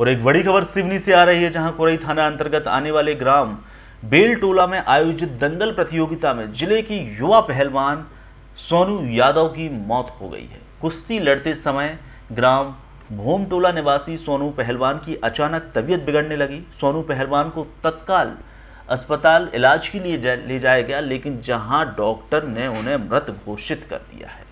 और एक बड़ी खबर सिवनी से आ रही है जहां कोरई थाना अंतर्गत आने वाले ग्राम बेलटोला में आयोजित दंगल प्रतियोगिता में जिले की युवा पहलवान सोनू यादव की मौत हो गई है कुश्ती लड़ते समय ग्राम भोमटोला निवासी सोनू पहलवान की अचानक तबीयत बिगड़ने लगी सोनू पहलवान को तत्काल अस्पताल इलाज के लिए ले जाया गया लेकिन जहां डॉक्टर ने उन्हें मृत घोषित कर दिया है